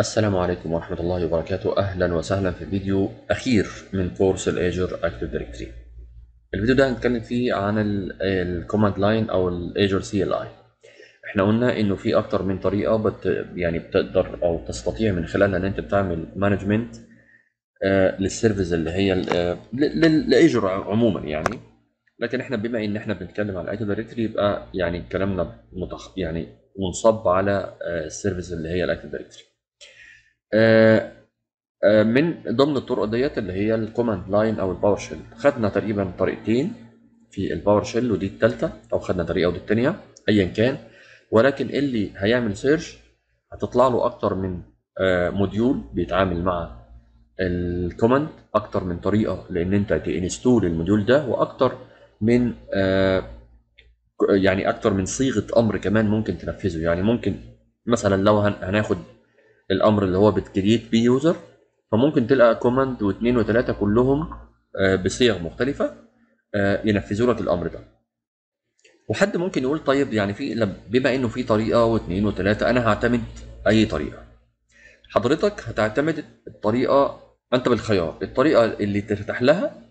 السلام عليكم ورحمة الله وبركاته أهلا وسهلا في فيديو أخير من كورس الأجر أكتيف دايركتري الفيديو ده هنتكلم فيه عن الكوماند لاين أو الأجر سي ال آي احنا قلنا انه في اكتر من طريقه بت يعني بتقدر او تستطيع من خلالها ان انت بتعمل مانجمنت آه للسيرفيس اللي هي آه، للاجر عموما يعني لكن احنا بما ان احنا بنتكلم على الاكل دايركتري يبقى يعني كلامنا متخ... يعني منصب على السيرفيس آه، اللي هي الاكل آه، آه، دايركتري من ضمن الطرق ديت اللي هي الكوماند لاين او الباور شيل خدنا تقريبا طريقتين في الباور شيل ودي الثالثه او خدنا طريقه ودي الثانيه ايا كان ولكن اللي هيعمل سيرش هتطلع له اكتر من موديول بيتعامل مع الكوماند اكتر من طريقه لان انت تنستول الموديول ده واكتر من آه، يعني اكتر من صيغه امر كمان ممكن تنفذه يعني ممكن مثلا لو هناخد الامر اللي هو بتكريت بي يوزر فممكن تلقى كوماند واثنين وثلاثه كلهم آه، بصيغ مختلفه آه، ينفذوا لك الامر ده وحد ممكن يقول طيب يعني في بما انه في طريقه واثنين وثلاثه انا هعتمد اي طريقه حضرتك هتعتمد الطريقه انت بالخيار الطريقه اللي تفتح لها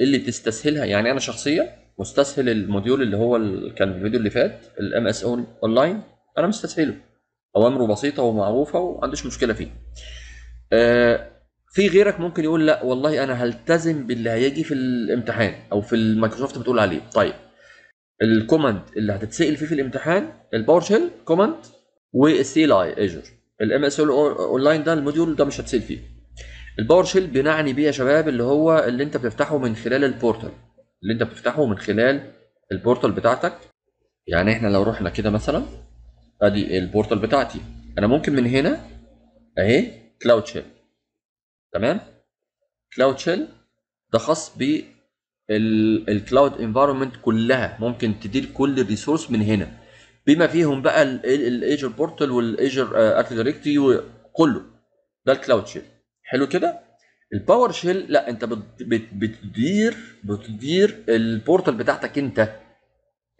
اللي تستسهلها يعني انا شخصيا مستسهل الموديول اللي هو ال... كان الفيديو اللي فات الام اس اون لاين انا مستسهله اوامره بسيطه ومعروفه وما عنديش مشكله فيه آه في غيرك ممكن يقول لا والله انا هلتزم باللي هيجي في الامتحان او في المايكروسوفت بتقول عليه طيب الكوماند اللي هتتسال فيه في الامتحان الباور شيل كوماند والسي ال اي ايجور الام اس اون لاين ده الموديول ده مش هتسال فيه الباور شيل بنعني بيه يا شباب اللي هو اللي انت بتفتحه من خلال البورتال اللي انت بتفتحه من خلال البورتال بتاعتك يعني احنا لو رحنا كده مثلا ادي البورتال بتاعتي انا ممكن من هنا اهي كلاود شيل تمام كلاود شيل ده خاص ب الكلاود انفايرمنت كلها ممكن تدير كل الريسورس من هنا بما فيهم بقى الايجر بورتال والايجر ارت دايركتري وكله ده الكلاود شيل حلو كده الباور شيل لا انت بتدير بتدير البورتال بتاعتك انت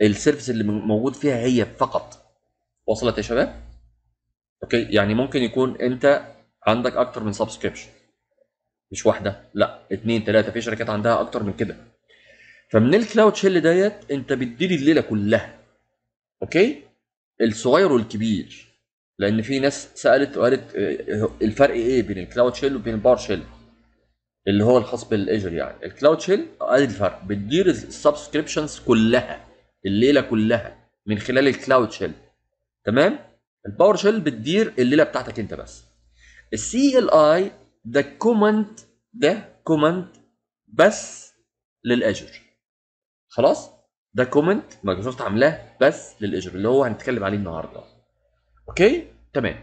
السيرفيس اللي موجود فيها هي فقط وصلت يا شباب اوكي يعني ممكن يكون انت عندك اكتر من سبسكريبشن مش واحده لا اثنين ثلاثه في شركات عندها اكتر من كده فمن الكلاود شيل ديت انت بتدير الليله كلها اوكي الصغير والكبير لان في ناس سالت وقالت آه، الفرق ايه بين الكلاود شيل وبين الباور شيل اللي هو الخاص بالاجر يعني الكلاود شيل قال الفرق بتدير السبسكريبشنز كلها الليله كلها من خلال الكلاود شيل تمام الباور شيل بتدير الليله بتاعتك انت بس السي ال اي ده كومنت ده كومنت بس للاجر خلاص ده كومنت مايكروسوفت عاملاه بس للاجر اللي هو هنتكلم عليه النهارده اوكي تمام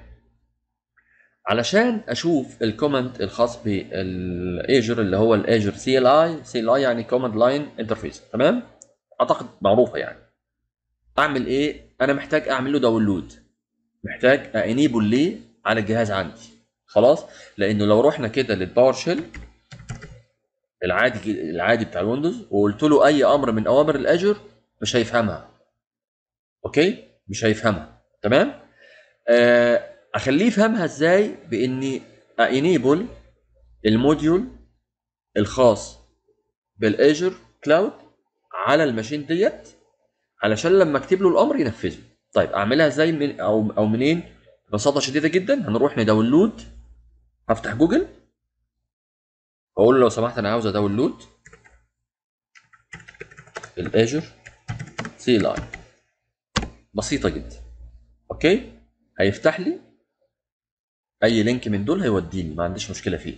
علشان اشوف الكومنت الخاص بالاجر اللي هو الاجر سي ال اي سي ال اي يعني كوماند لاين انترفيس تمام اعتقد معروفه يعني اعمل ايه انا محتاج اعمل له داونلود محتاج انيبل ليه على الجهاز عندي خلاص لانه لو رحنا كده للباور شيل العادي العادي بتاع الويندوز وقلت له اي امر من اوامر الاجر مش هيفهمها اوكي مش هيفهمها تمام آه، اخليه يفهمها ازاي باني انيبل الموديول الخاص بالاجر كلاود على الماشين ديت علشان لما اكتب له الامر ينفذه طيب اعملها ازاي من او او منين ببساطه شديده جدا هنروح نداونلود هفتح جوجل واقول له لو سمحت انا عاوز اداونلود الاجر سي لاين بسيطه جدا اوكي هيفتح لي اي لينك من دول هيوديني ما عنديش مشكله فيه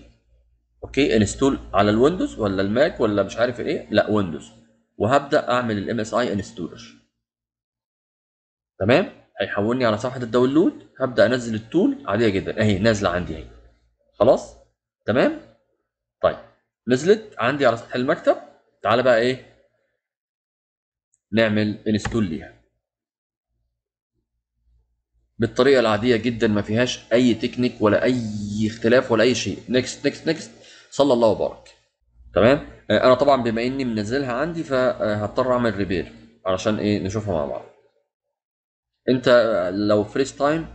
اوكي انستول على الويندوز ولا الماك ولا مش عارف ايه لا ويندوز وهبدا اعمل الام اس اي انستولر تمام هيحولني على صفحه الداونلود هبدا انزل التول عاديه جدا اهي نازله عندي اهي خلاص تمام طيب نزلت عندي على سطح المكتب تعالى بقى ايه نعمل انستول ليها بالطريقه العاديه جدا ما فيهاش اي تكنيك ولا اي اختلاف ولا اي شيء نكست نكست نكست صلى الله وبارك تمام آه، انا طبعا بما اني منزلها عندي فهضطر اعمل ريبير علشان ايه نشوفها مع بعض انت آه، لو فريست تايم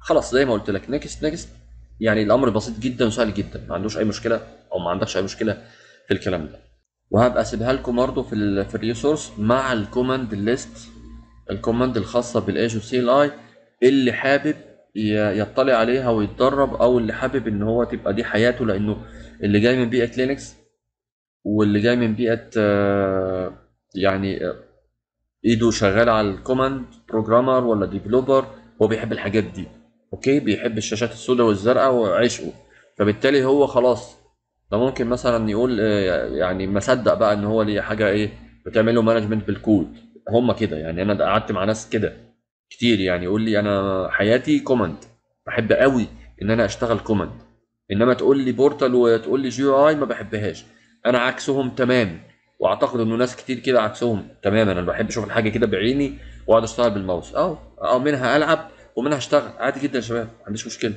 خلاص زي ما قلت لك نكست نكست يعني الامر بسيط جدا وسهل جدا ما عندوش اي مشكله او ما عندكش اي مشكله في الكلام ده وهبقى اسيبها لكم برضه في في الريسورس مع الكوماند ليست الكوماند الخاصه بالاي سي ال اي اللي حابب يطلع عليها ويتدرب او اللي حابب ان هو تبقى دي حياته لانه اللي جاي من بيئه لينكس واللي جاي من بيئه آه، يعني آه، ايده شغال على الكوماند بروجرامر ولا ديفلوبر هو بيحب الحاجات دي اوكي بيحب الشاشات السوداء والزرقاء وعشقه فبالتالي هو خلاص ده ممكن مثلا يقول آه، يعني ما صدق بقى ان هو ليه حاجه ايه بتعمل له مانجمنت بالكود هم كده يعني انا قعدت مع ناس كده كتير يعني يقول لي انا حياتي كوماند بحب قوي ان انا اشتغل كوماند انما تقول لي بورتال وتقول لي او اي ما بحبهاش انا عكسهم تمام واعتقد انه ناس كتير كده عكسهم تماما انا بحب اشوف الحاجه كده بعيني واقعد اشتغل بالماوس اه اه منها العب ومنها اشتغل عادي جدا يا شباب ما عنديش مشكله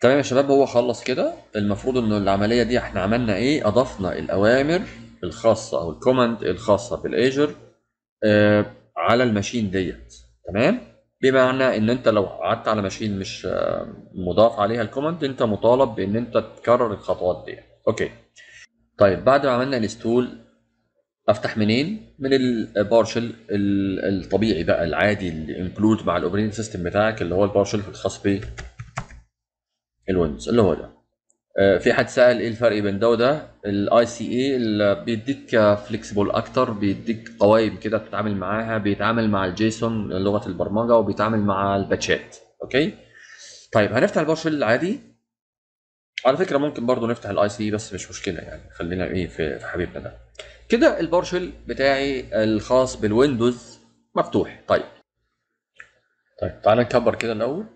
تمام يا شباب هو خلص كده المفروض ان العمليه دي احنا عملنا ايه اضفنا الاوامر الخاصه او الكوماند الخاصه بالايجر آه على الماشين ديت تمام بمعنى ان انت لو قعدت على ماشين مش آه، مضاف عليها الكوماند انت مطالب بان انت تكرر الخطوات ديت اوكي طيب بعد ما عملنا الاستول افتح منين من البارشل الطبيعي بقى العادي اللي انكلود مع الاوبريتنج سيستم بتاعك اللي هو البارشل الخاص ب اللي هو ده آه، في حد سال ايه الفرق بين ده وده الاي سي اي اللي بيديك فليكسبل اكتر بيديك قوائم كده بتتعامل معاها بيتعامل مع الجيسون لغه البرمجه وبيتعامل مع الباتشات اوكي طيب هنفتح الباور شيل العادي على فكره ممكن برضو نفتح الاي سي بس مش مشكله يعني خلينا ايه في حبيبنا ده كده الباور شيل بتاعي الخاص بالويندوز مفتوح طيب طيب تعالى نكبر كده الاول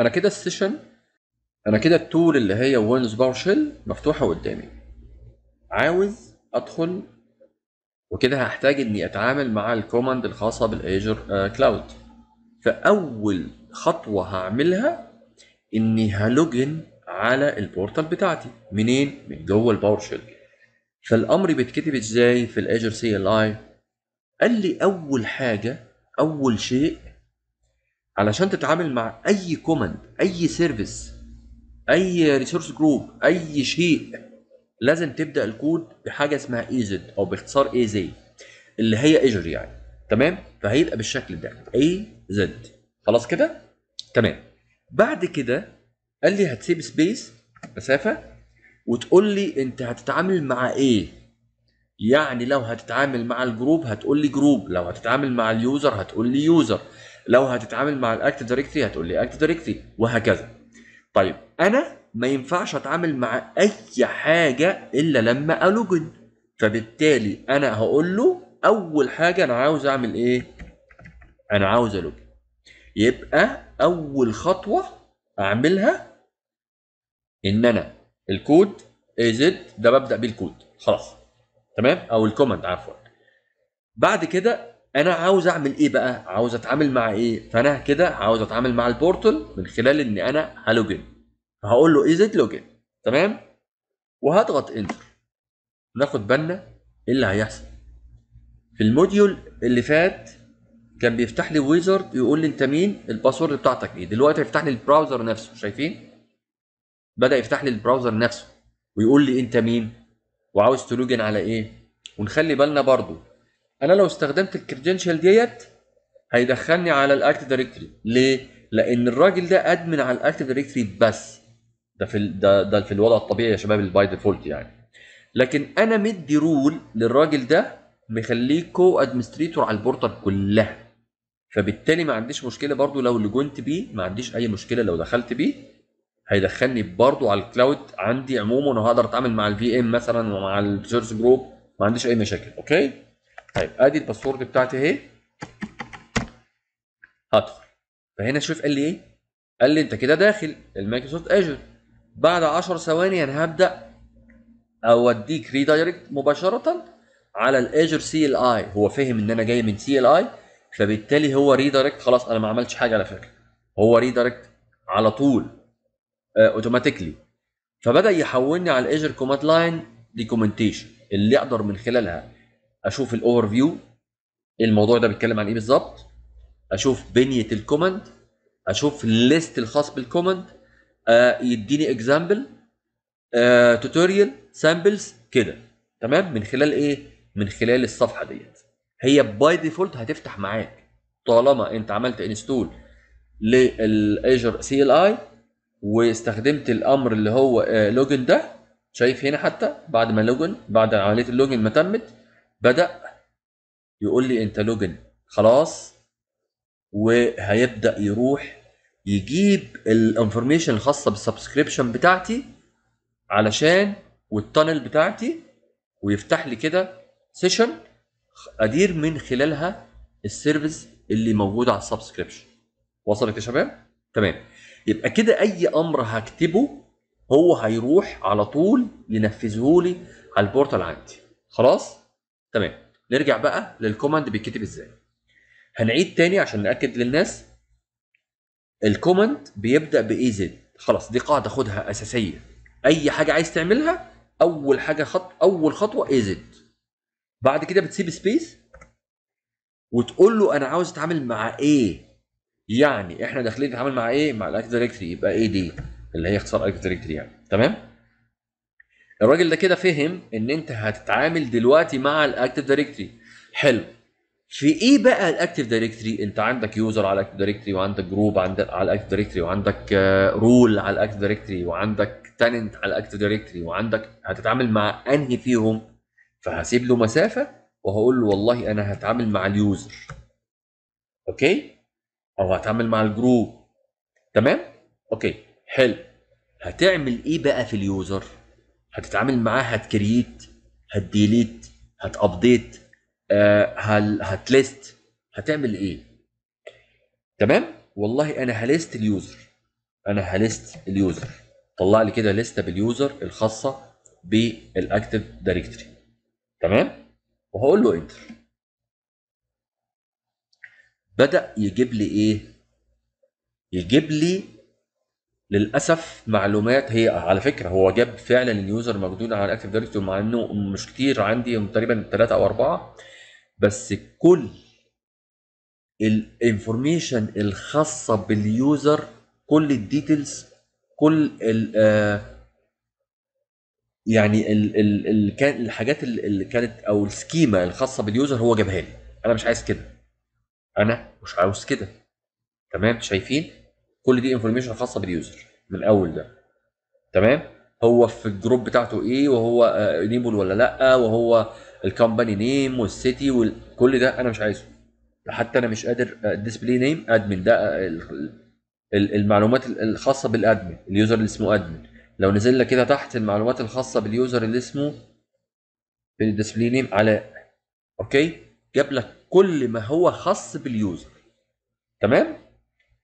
انا كده السيشن انا كده التول اللي هي ويندوز باور شيل مفتوحه قدامي عاوز ادخل وكده هحتاج اني اتعامل مع الكوماند الخاصه بالايجر آه، كلاود فاول خطوه هعملها اني هلوجن على البورتال بتاعتي منين من جوه الباور شيل فالامر بيتكتب ازاي في الاجر سي ال اي قال لي اول حاجه اول شيء علشان تتعامل مع اي كوماند اي سيرفيس اي ريسورس جروب اي شيء لازم تبدا الكود بحاجه اسمها ايزد او باختصار اي زي اللي هي اجر يعني تمام فهيبقى بالشكل ده اي زد خلاص كده تمام بعد كده قال لي هتسيب سبيس مسافه وتقول لي انت هتتعامل مع ايه يعني لو هتتعامل مع الجروب هتقول لي جروب لو هتتعامل مع اليوزر هتقول لي يوزر لو هتتعامل مع الاكتف دايركتري هتقول لي اكتف دايركتري وهكذا طيب انا ما ينفعش اتعامل مع اي حاجه الا لما الوجن فبالتالي انا هقول له اول حاجه انا عاوز اعمل ايه انا عاوز الوجن يبقى اول خطوه اعملها ان انا الكود از ده ببدا بالكود خلاص تمام او الكوماند عفوا بعد كده انا عاوز اعمل ايه بقى عاوز اتعامل مع ايه فانا كده عاوز اتعامل مع البورتل من خلال ان انا هلوجن هقول له از ات لوجن تمام وهضغط انتر ناخد بالنا ايه اللي هيحصل في الموديول اللي فات كان بيفتح لي ويزرد يقول لي انت مين الباسورد بتاعتك ايه دلوقتي هيفتح لي البراوزر نفسه شايفين بدا يفتح لي البراوزر نفسه ويقول لي انت مين وعاوز تلوجن على ايه ونخلي بالنا برضو انا لو استخدمت الكريدنشال ديت هيدخلني على الاكتيف دايركتري ليه لان الراجل ده ادمن على الاكتيف دايركتري بس ده في ده ده في الوضع الطبيعي يا شباب الباي ديفولت يعني لكن انا مدي رول للراجل ده مخليه كو ادمنستريتور على البورتال كلها فبالتالي ما عنديش مشكله برضو لو لجنت بيه ما عنديش اي مشكله لو دخلت بيه هيدخلني برضو على الكلاود عندي عموما وهقدر اتعامل مع الفي ام مثلا ومع السيرش جروب ما عنديش اي مشاكل اوكي طيب ادي الباسورد بتاعتي اهي هدخل فهنا شوف قال لي ايه قال لي انت كده داخل المايكروسوفت اجر بعد 10 ثواني انا يعني هبدا اوديك ريدايركت مباشره على الاجر سي ال اي هو فهم ان انا جاي من سي ال اي فبالتالي هو ريدايركت خلاص انا ما عملتش حاجه على فكره هو ريدايركت على طول اوتوماتيكلي آه، فبدا يحولني على الاجر كوماند لاين ديكومنتيشن اللي اقدر من خلالها اشوف الاوفر فيو الموضوع ده بيتكلم عن ايه بالظبط اشوف بنيه الكوماند اشوف الليست الخاص بالكوماند آه، يديني اكزامبل توتوريال سامبلز كده تمام من خلال ايه من خلال الصفحه ديت هي باي ديفولت هتفتح معاك طالما انت عملت انستول للاجر سي ال اي واستخدمت الامر اللي هو لوجن آه، ده شايف هنا حتى بعد ما لوجن بعد عمليه اللوجن ما تمت بدا يقول لي انت لوجن خلاص وهيبدا يروح يجيب الانفورميشن الخاصه بالسبسكريبشن بتاعتي علشان والتانل بتاعتي ويفتح لي كده سيشن ادير من خلالها السيرفيس اللي موجود على السبسكريبشن وصلت يا شباب تمام يبقى كده اي امر هكتبه هو هيروح على طول ينفذه لي على البورتال عندي خلاص تمام نرجع بقى للكوماند بيتكتب ازاي هنعيد تاني عشان ناكد للناس الكومنت بيبدا باي زد خلاص دي قاعده خدها اساسيه اي حاجه عايز تعملها اول حاجه خط اول خطوه اي زد بعد كده بتسيب سبيس وتقول له انا عاوز اتعامل مع ايه يعني احنا داخلين نتعامل مع ايه مع الاكتيف دايركتري يبقى اي دي اللي هي اختصار اكتيف دايركتري يعني تمام الراجل ده كده فهم ان انت هتتعامل دلوقتي مع الاكتيف دايركتري حلو في ايه بقى الاكتيف دايركتري انت عندك يوزر على الاكتيف دايركتري وعندك جروب عندك على الاكتيف دايركتري وعندك رول آه، على الاكتيف دايركتري وعندك تننت على الاكتيف دايركتري وعندك هتتعامل مع انهي فيهم فهسيب له مسافه وهقول له والله انا هتعامل مع اليوزر اوكي او هتعامل مع الجروب تمام اوكي حلو هتعمل ايه بقى في اليوزر هتتعامل معاه هتكريت هتديليت هتابديت آه، هتليست هتعمل ايه تمام والله انا هليست اليوزر انا هليست اليوزر طلع لي كده لسته باليوزر الخاصه بالاكتف دايركتري تمام وهقول له انتر بدا يجيب لي ايه يجيب لي للاسف معلومات هي على فكره هو جاب فعلا اليوزر موجود على الاكتف دايركتري مع انه مش كتير عندي تقريبا ثلاثه او اربعه بس كل الانفورميشن الخاصه باليوزر كل الديتيلز كل ال آه، يعني الـ الـ الـ الحاجات اللي كانت او السكيما الخاصه باليوزر هو جابها لي انا مش عايز كده انا مش عاوز كده تمام شايفين كل دي انفورميشن خاصه باليوزر من الاول ده تمام هو في الجروب بتاعته ايه وهو انيبل آه، ولا لا وهو الكومباني نيم والسيتي وكل ده انا مش عايزه حتى انا مش قادر ديسبلاي نيم ادمن ده المعلومات الخاصه بالادمن اليوزر اللي اسمه ادمن لو نزلنا كده تحت المعلومات الخاصه باليوزر اللي اسمه بالديسبلاي نيم علاء اوكي جاب لك كل ما هو خاص باليوزر تمام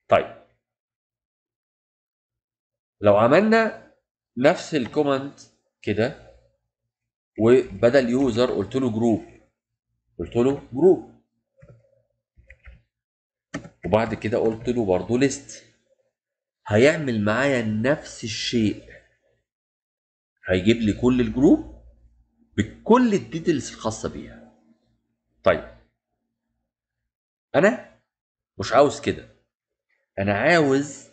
طيب لو عملنا نفس الكوماند كده وبدل يوزر قلت له جروب قلت له جروب وبعد كده قلت له برضه ليست هيعمل معايا نفس الشيء هيجيب لي كل الجروب بكل الديتيلز الخاصه بيها طيب انا مش عاوز كده انا عاوز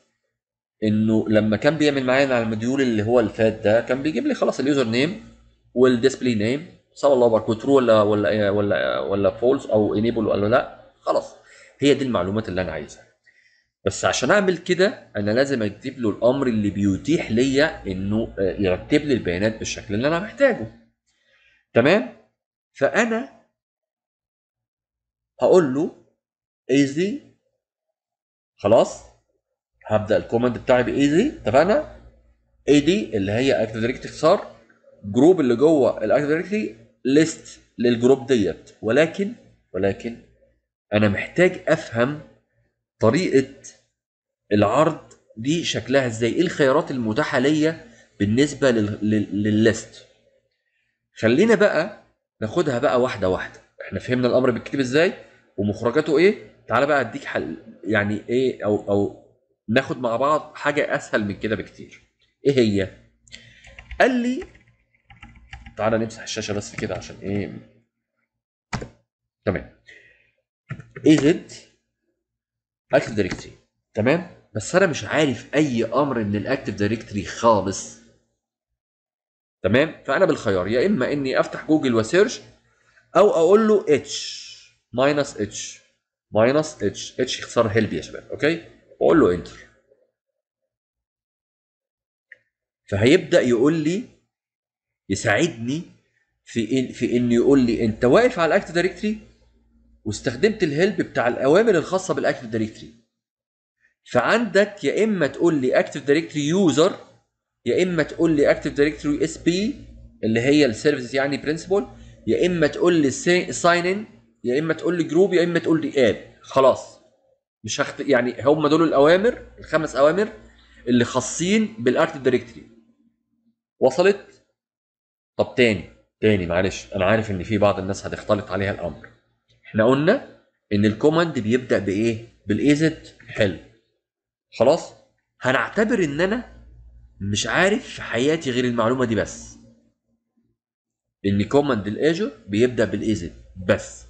انه لما كان بيعمل معايا على المديول اللي هو الفات ده كان بيجيب لي خلاص اليوزر نيم والديسبلاي نيم سواء لو بار ترو ولا ولا إيه، ولا ولا فولس او انيبل ولا لا خلاص هي دي المعلومات اللي انا عايزها بس عشان اعمل كده انا لازم اكتب له الامر اللي بيتيح ليا انه آه، يرتب لي البيانات بالشكل اللي انا محتاجه تمام فانا هقول له ايزي خلاص هبدا الكوماند بتاعي بايزي اتفقنا اي دي اللي هي اكتف دايركت اختصار جروب اللي جوه الاكتف دايركتري ليست للجروب ديت ولكن ولكن انا محتاج افهم طريقه العرض دي شكلها ازاي ايه الخيارات المتاحه ليا بالنسبه للليست خلينا بقى ناخدها بقى واحده واحده احنا فهمنا الامر بيتكتب ازاي ومخرجاته ايه تعالى بقى اديك حل يعني ايه او او ناخد مع بعض حاجه اسهل من كده بكتير ايه هي قال لي تعالى نمسح الشاشه بس كده عشان ايه تمام ايجد اكتف دايركتري تمام بس انا مش عارف اي امر من الاكتف دايركتري خالص تمام فانا بالخيار يا اما اني افتح جوجل وسيرش او اقول له اتش ماينس اتش ماينس اتش اتش اختصار هيلب يا شباب اوكي واقول له انتر فهيبدا يقول لي يساعدني في إن في انه يقول لي انت واقف على الاكتف دايركتري واستخدمت الهيلب بتاع الاوامر الخاصه بالاكتف دايركتري فعندك يا اما تقول لي اكتف دايركتري يوزر يا اما تقول لي اكتف دايركتري اس بي اللي هي السيرفيس يعني برنسبل يا اما تقول لي ساين ان يا اما تقول لي جروب يا اما تقول لي اب خلاص مش هخت... يعني هم دول الاوامر الخمس اوامر اللي خاصين بالاكتف دايركتري وصلت طب تاني تاني معلش انا عارف ان في بعض الناس هتختلط عليها الامر احنا قلنا ان الكوماند بيبدا بايه بالايزت حلو خلاص هنعتبر ان انا مش عارف في حياتي غير المعلومه دي بس ان كوماند الايجر بيبدا بالايزت بس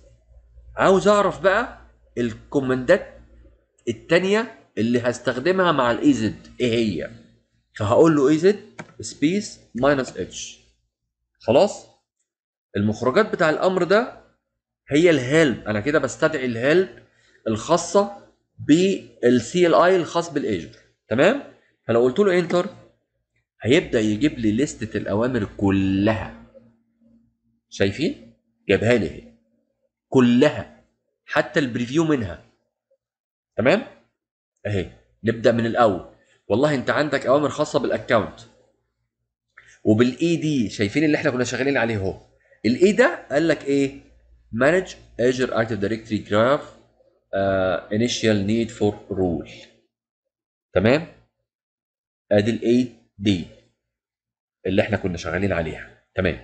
عاوز اعرف بقى الكوماندات التانية اللي هستخدمها مع الايزت ايه هي فهقول له ايزت سبيس ماينس اتش خلاص المخرجات بتاع الامر ده هي الهيلب انا كده بستدعي الهيلب الخاصه بالسي ال اي الخاص بالايجنت تمام فلو قلت له انتر هيبدا يجيب لي لستة الاوامر كلها شايفين جابها لي اهي كلها حتى البريفيو منها تمام اهي نبدا من الاول والله انت عندك اوامر خاصه بالاكونت وبالاي دي شايفين اللي احنا كنا شغالين عليه اهو الاي ده قال لك ايه مانج اجر اكتيف دايركتري جراف انيشال نيد فور رول تمام ادي الاي دي اللي احنا كنا شغالين عليها تمام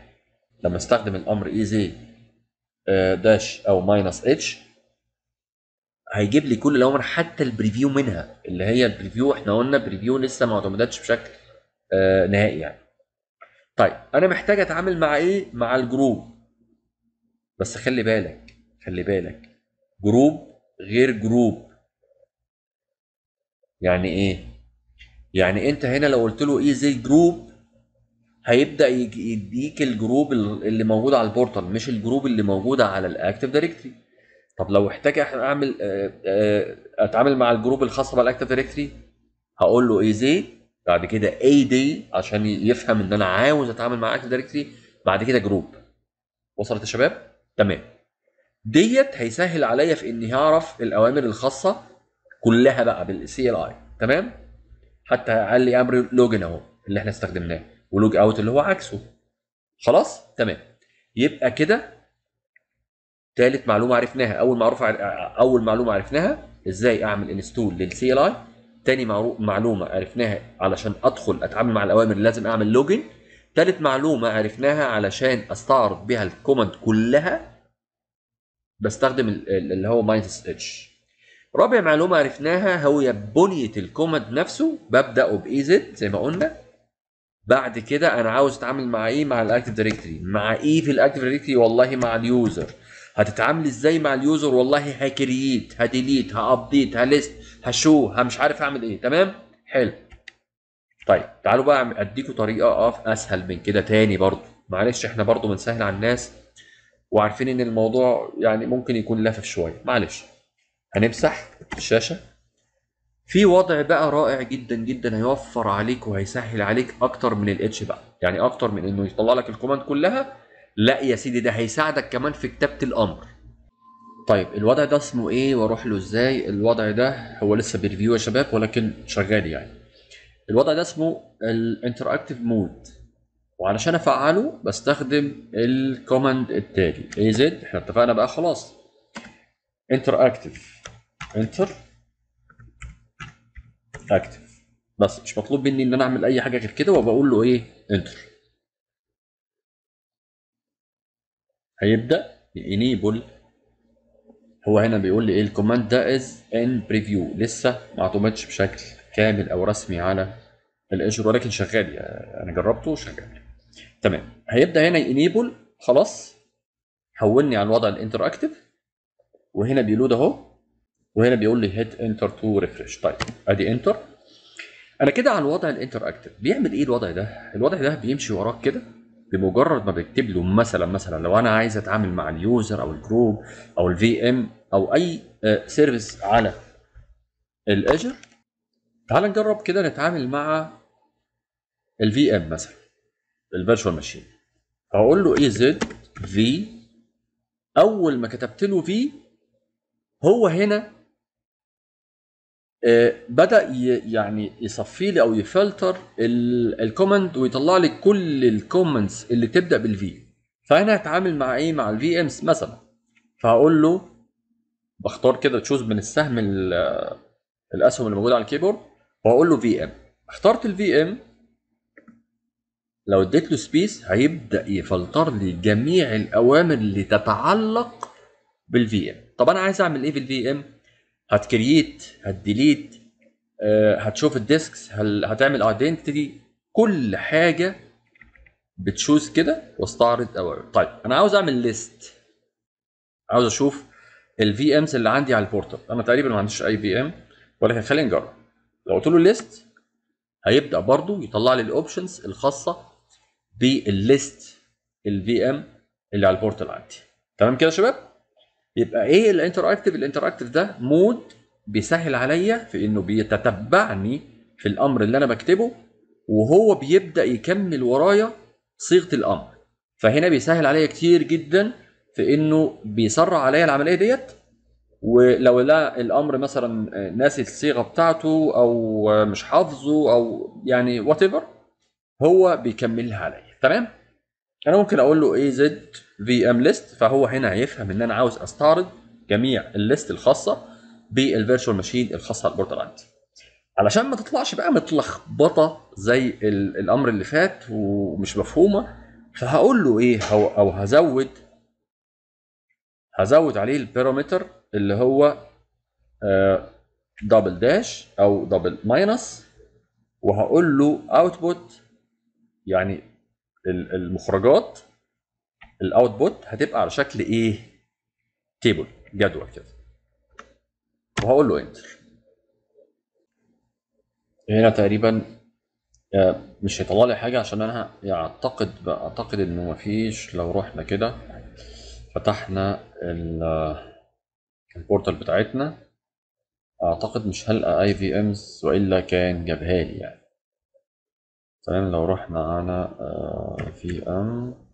لما استخدم الامر ايزي داش uh, او ماينس اتش هيجيب لي كل الاوامر حتى البريفيو منها اللي هي البريفيو احنا قلنا بريفيو لسه ما اعتمدتش بشكل uh, نهائي يعني طيب انا محتاج اتعامل مع ايه مع الجروب بس خلي بالك خلي بالك جروب غير جروب يعني ايه يعني انت هنا لو قلت له ايه زي جروب هيبدا يديك الجروب اللي موجود على البورتال مش الجروب اللي موجوده على الاكتف دايركتري طب لو احتاج اعمل اتعامل مع الجروب الخاصه بالاكتف دايركتري هقول له ايه زي بعد كده اي دي عشان يفهم ان انا عاوز اتعامل مع اكتف دايركتري بعد كده جروب وصلت يا شباب تمام ديت هيسهل عليا في اني هعرف الاوامر الخاصه كلها بقى بالسي ال اي تمام حتى قال لي امر لوجن اهو اللي احنا استخدمناه ولوج اوت اللي هو عكسه خلاص تمام يبقى كده ثالث معلومه عرفناها اول معروفه اول معلومه عرفناها ازاي اعمل انستول للسي ال اي تاني معلومه عرفناها علشان ادخل اتعامل مع الاوامر لازم اعمل لوجن تالت معلومه عرفناها علشان استعرض بها الكوماند كلها بستخدم اللي هو ماينس اتش رابع معلومه عرفناها هو بنيه الكوماند نفسه ببداه باي زد زي ما قلنا بعد كده انا عاوز اتعامل مع ايه مع الاكتيف دايركتري مع ايه في الاكتيف دايركتري والله مع اليوزر هتتعامل ازاي مع اليوزر والله هكرييت هديليت هابديت هليست هشو مش عارف اعمل ايه تمام حلو طيب تعالوا بقى اديكم طريقه اقف اسهل من كده تاني برضو معلش احنا برضو بنسهل على الناس وعارفين ان الموضوع يعني ممكن يكون لافف شويه معلش هنمسح الشاشه في وضع بقى رائع جدا جدا هيوفر عليك وهيسهل عليك اكتر من الاتش بقى يعني اكتر من انه يطلع لك الكوماند كلها لا يا سيدي ده هيساعدك كمان في كتابه الامر طيب الوضع ده اسمه ايه واروح له ازاي الوضع ده هو لسه بريفيو يا شباب ولكن شغال يعني الوضع ده اسمه الانتراكتيف مود وعلشان افعله بستخدم الكوماند التالي اي زد احنا اتفقنا بقى خلاص انتراكتيف انتر اكتف بس مش مطلوب مني ان انا اعمل اي حاجه غير كده وبقول له ايه انتر هيبدا انيبل هو هنا بيقول لي ايه الكوماند ده از ان بريفيو لسه ما اعتمدش بشكل كامل او رسمي على الاجر ولكن شغال انا جربته وشغال تمام هيبدا هنا انيبل خلاص حولني على الوضع الانتراكتيف وهنا بيلود اهو وهنا بيقول لي هيت انتر تو ريفرش طيب ادي انتر انا كده على الوضع الانتراكتيف بيعمل ايه الوضع ده الوضع ده بيمشي وراك كده بمجرد ما بكتب له مثلا مثلا لو انا عايز اتعامل مع اليوزر او الجروب او الفي ام او اي سيرفيس آه، على الاجر تعال نجرب كده نتعامل مع الفي ام مثلا الفيرتشوال ماشين هقول له اي زد في اول ما كتبت له في هو هنا آه، بدا يعني يصفي لي او يفلتر الكومنت ويطلع لي كل الكومنتس اللي تبدا بالفي فهنا هتعامل مع ايه مع الفي امس مثلا فهقول له بختار كده تشوز من السهم الاسهم اللي موجوده على الكيبورد واقول له في ام اخترت الفي ام لو اديت له سبيس هيبدا يفلتر لي جميع الاوامر اللي تتعلق بالفي ام طب انا عايز اعمل ايه في الفي ام هتكرييت هتديليت آه، هتشوف الديسكس هتعمل ايدنتيتي كل حاجه بتشوز كده واستعرض او طيب انا عاوز اعمل ليست عاوز اشوف الفي امز اللي عندي على البورتال انا تقريبا ما عنديش اي في ام ولكن خلينا نجرب لو قلت له ليست هيبدا برضو يطلع لي الاوبشنز الخاصه بالليست الفي ام اللي على البورتال عندي تمام كده يا شباب يبقى ايه الانتراكتيف الانتراكتيف ده مود بيسهل عليا في انه بيتتبعني في الامر اللي انا بكتبه وهو بيبدا يكمل ورايا صيغه الامر فهنا بيسهل عليا كتير جدا في انه بيسرع عليا العمليه ديت ولو لا الامر مثلا ناسي الصيغه بتاعته او مش حافظه او يعني وات هو بيكملها عليا تمام انا ممكن اقول له اي زد في ام ليست فهو هنا هيفهم ان انا عاوز استعرض جميع الليست الخاصه بالفيرتشوال ماشين الخاصه بالبوردر عندي علشان ما تطلعش بقى متلخبطه زي الامر اللي فات ومش مفهومه فهقول له ايه او هزود هزود عليه البارامتر اللي هو دبل آه، داش او دبل ماينس وهقول له اوتبوت يعني المخرجات الاوتبوت هتبقى على شكل ايه تيبل جدول كده وهقول له انتر هنا تقريبا آه، مش هيطلع لي حاجه عشان انا اعتقد اعتقد انه مفيش لو رحنا كده فتحنا البورتال آه، بتاعتنا اعتقد مش هلقى اي في امز والا كان جابها لي يعني تمام لو رحنا على في آه، ام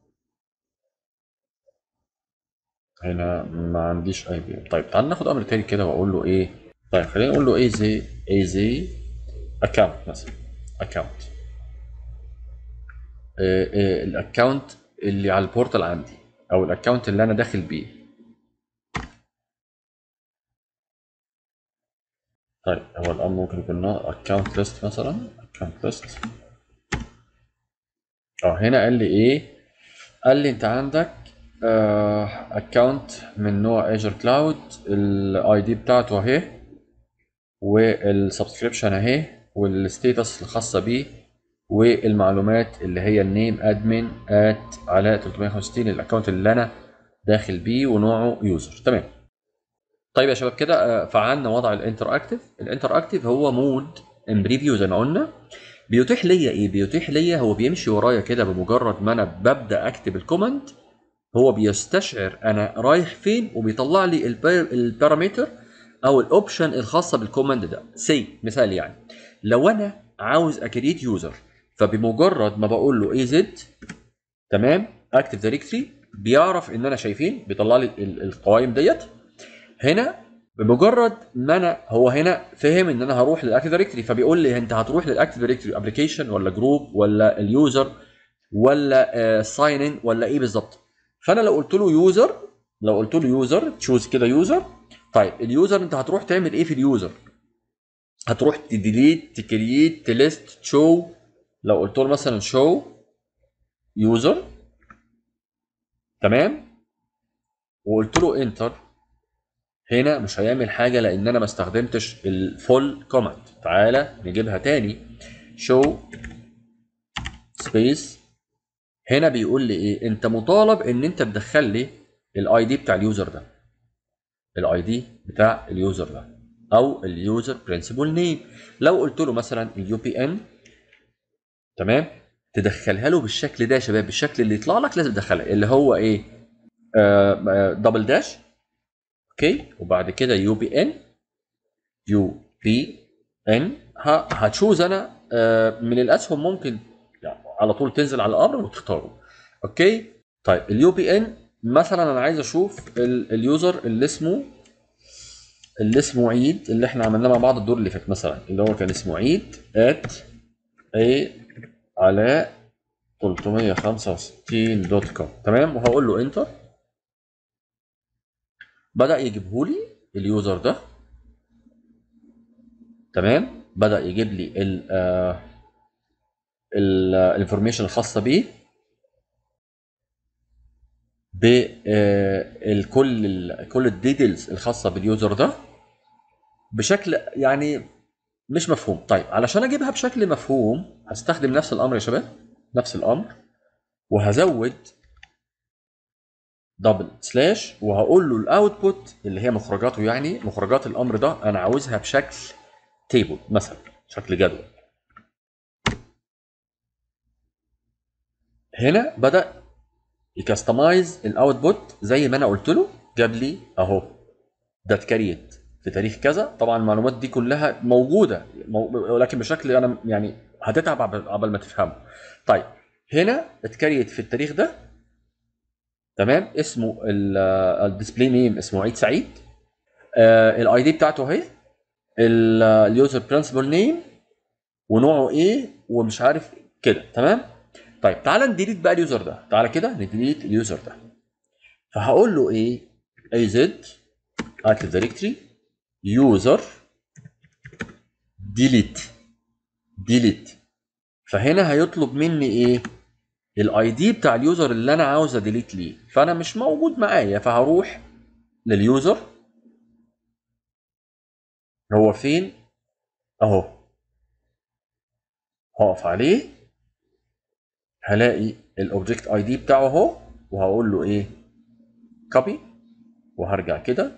هنا ما عنديش اي بي طيب تعال ناخد امر تاني كده واقول له ايه طيب خلينا نقول له اي زي اي زي اكونت مثلا اكونت آه، آه، الاكونت اللي على البورتال عندي او الاكونت اللي انا داخل بيه طيب هو الان ممكن يكون اكونت ليست مثلا اكونت ليست اه هنا قال لي ايه قال لي انت عندك اكونت آه، من نوع اجر كلاود الاي دي بتاعته اهي والسبسكريبشن اهي والستيتس الخاصه بيه والمعلومات اللي هي النيم ادمن ات علاء 365 الاكونت اللي انا داخل بيه ونوعه يوزر تمام طيب يا شباب كده آه، فعلنا وضع الانتر اكتف هو مود ان بريفيو زي ما قلنا بيتيح ليا ايه بيتيح ليا هو بيمشي ورايا كده بمجرد ما انا ببدا اكتب الكومنت هو بيستشعر انا رايح فين وبيطلع لي البارامتر او الاوبشن الخاصه بالكوماند ده سي مثال يعني لو انا عاوز اكريت يوزر فبمجرد ما بقول له اي زد تمام اكتف دايركتري بيعرف ان انا شايفين بيطلع لي القوائم ديت هنا بمجرد ما انا هو هنا فهم ان انا هروح للاكتف دايركتري فبيقول لي انت هتروح للاكتف دايركتري ابلكيشن ولا جروب ولا اليوزر ولا ساين آه، ان ولا ايه بالظبط فانا لو قلت له يوزر لو قلت له يوزر تشوز كده يوزر طيب اليوزر انت هتروح تعمل ايه في اليوزر هتروح تديليت تكريت تليست شو لو قلت له مثلا شو يوزر تمام وقلت له انتر هنا مش هيعمل حاجه لان انا ما استخدمتش الفول كوماند تعالى نجيبها تاني شو سبيس هنا بيقول لي ايه انت مطالب ان انت تدخل لي الاي دي بتاع اليوزر ده الاي دي بتاع اليوزر ده او اليوزر برنسبل نيم لو قلت له مثلا اليو بي ان تمام تدخلها له بالشكل ده يا شباب بالشكل اللي يطلع لك لازم تدخلها اللي هو ايه آه دبل آه، داش اوكي وبعد كده يو بي ان يو بي ان هتشوز انا آه من الاسهم ممكن على طول تنزل على الامر وتختاره اوكي طيب اليو بي ان مثلا انا عايز اشوف اليوزر اللي اسمه اللي اسمه عيد اللي احنا عملناه مع بعض الدور اللي فات مثلا اللي هو كان اسمه عيد ات اي على 365 دوت كوم تمام وهقول له انتر بدا يجيبه لي اليوزر ده تمام بدا يجيب لي ال آه الانفورميشن الخاصه بيه بكل آه، كل الديتيلز الخاصه باليوزر ده بشكل يعني مش مفهوم طيب علشان اجيبها بشكل مفهوم هستخدم نفس الامر يا شباب نفس الامر وهزود دبل سلاش وهقول له الاوتبوت اللي هي مخرجاته يعني مخرجات الامر ده انا عاوزها بشكل تيبل مثلا شكل جدول هنا بدا يكستمايز الاوتبوت زي ما انا قلت له جاب لي اهو ده اتكريت في تاريخ كذا طبعا المعلومات دي كلها موجوده ولكن بشكل انا يعني هتتعب قبل ما تفهمه طيب هنا اتكريت في التاريخ ده تمام اسمه الديسبلاي نيم اسمه عيد سعيد آه، الاي دي بتاعته اهي اليوزر برنسبل نيم ونوعه ايه ومش عارف كده تمام طيب تعالى نديليت بقى اليوزر ده تعالى كده نديليت اليوزر ده فهقول له ايه اي زد اكتف دايركتري يوزر ديليت ديليت فهنا هيطلب مني ايه الاي دي بتاع اليوزر اللي انا عاوز اديليت ليه فانا مش موجود معايا فهروح لليوزر هو فين اهو هقف عليه هلاقي الاوبجكت اي دي بتاعه اهو وهقول له ايه كوبي وهرجع كده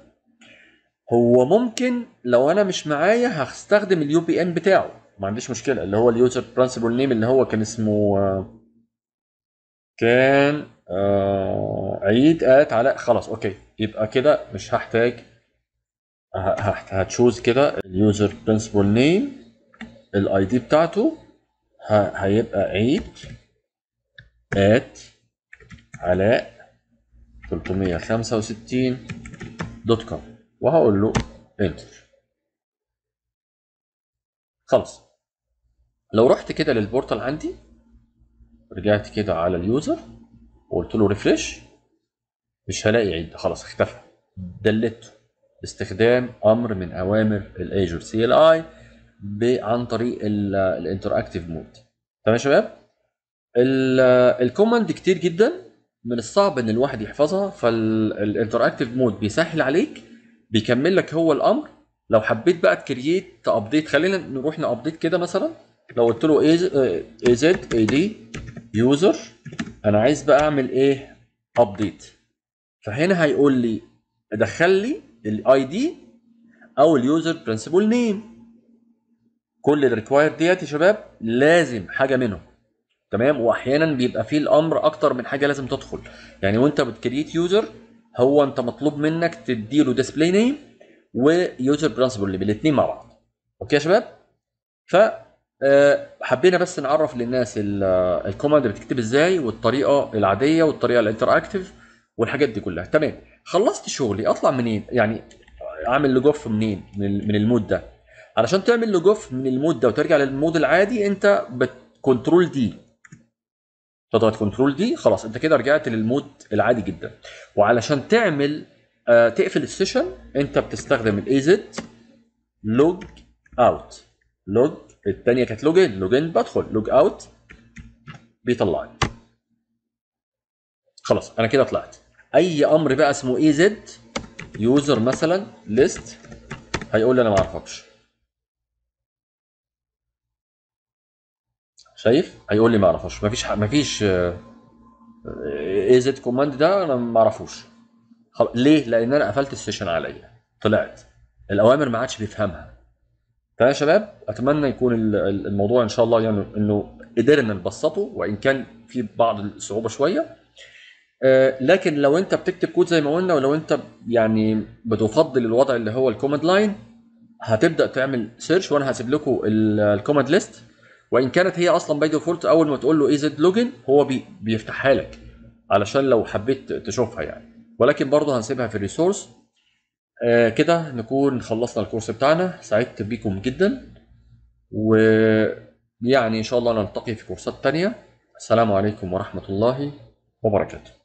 هو ممكن لو انا مش معايا هستخدم اليو بي ان بتاعه ما عنديش مشكله اللي هو اليوزر برنسبل نيم اللي هو كان اسمه كان آه، عيد ات علاء خلاص اوكي يبقى كده مش هحتاج هتشوز كده اليوزر برنسبل نيم الاي دي بتاعته هيبقى عيد ات علاء 365 دوت كوم وهقول له انتر خلاص لو رحت كده للبورتال عندي رجعت كده على اليوزر وقلت له ريفرش مش هلاقي عيد خلاص اختفى دلته باستخدام امر من اوامر الايجور سي ال اي عن طريق الانتراكتيف مود تمام يا شباب الكوماند كتير جدا من الصعب ان الواحد يحفظها فالانتراكتيف مود بيسهل عليك بيكمل لك هو الامر لو حبيت بقى تكريت تابديت خلينا نروح نابديت كده مثلا لو قلت له اي زد اي دي يوزر انا عايز بقى اعمل ايه ابديت فهنا هيقول لي ادخل لي الاي دي او اليوزر برنسبل نيم كل الريكواير ديت يا شباب لازم حاجه منهم تمام واحيانا بيبقى فيه الامر اكتر من حاجه لازم تدخل يعني وانت بتكريت يوزر هو انت مطلوب منك تديله ديسبلاي نيم ويوزر برانسبل الاثنين مع بعض اوكي يا شباب ف آه، حبينا بس نعرف للناس الكوماند آه، بتكتب ازاي والطريقه العاديه والطريقه اكتف والحاجات دي كلها تمام خلصت شغلي اطلع منين يعني اعمل لوج اوف منين من المود ده علشان تعمل لوج اوف من المود ده وترجع للمود العادي انت كنترول دي تضغط كنترول دي خلاص انت كده رجعت للمود العادي جدا وعلشان تعمل آه تقفل السيشن انت بتستخدم الاي زد لوج اوت لوج الثانيه كانت لوج ان لوج ان بدخل لوج اوت بيطلعني خلاص انا كده طلعت اي امر بقى اسمه اي زد يوزر مثلا ليست هيقول لي انا ما اعرفكش شايف هيقول لي ما اعرفوش مفيش فيش مفيش فيش زد آه، كوماند آه، ده انا ما اعرفوش ليه لان انا قفلت السيشن عليا طلعت الاوامر ما عادش بيفهمها فيا شباب اتمنى يكون الموضوع ان شاء الله يعني انه قدرنا نبسطه وان كان في بعض الصعوبه شويه آه، لكن لو انت بتكتب كود زي ما قلنا ولو انت يعني بتفضل الوضع اللي هو الكوماند لاين هتبدا تعمل سيرش وانا هسيب لكم الكوماند ليست وان كانت هي اصلا باي ديفولت اول ما تقول له اي زد لوجن هو بي بيفتحها لك علشان لو حبيت تشوفها يعني ولكن برضه هنسيبها في الريسورس آه كده نكون خلصنا الكورس بتاعنا سعدت بيكم جدا ويعني ان شاء الله نلتقي في كورسات تانية السلام عليكم ورحمه الله وبركاته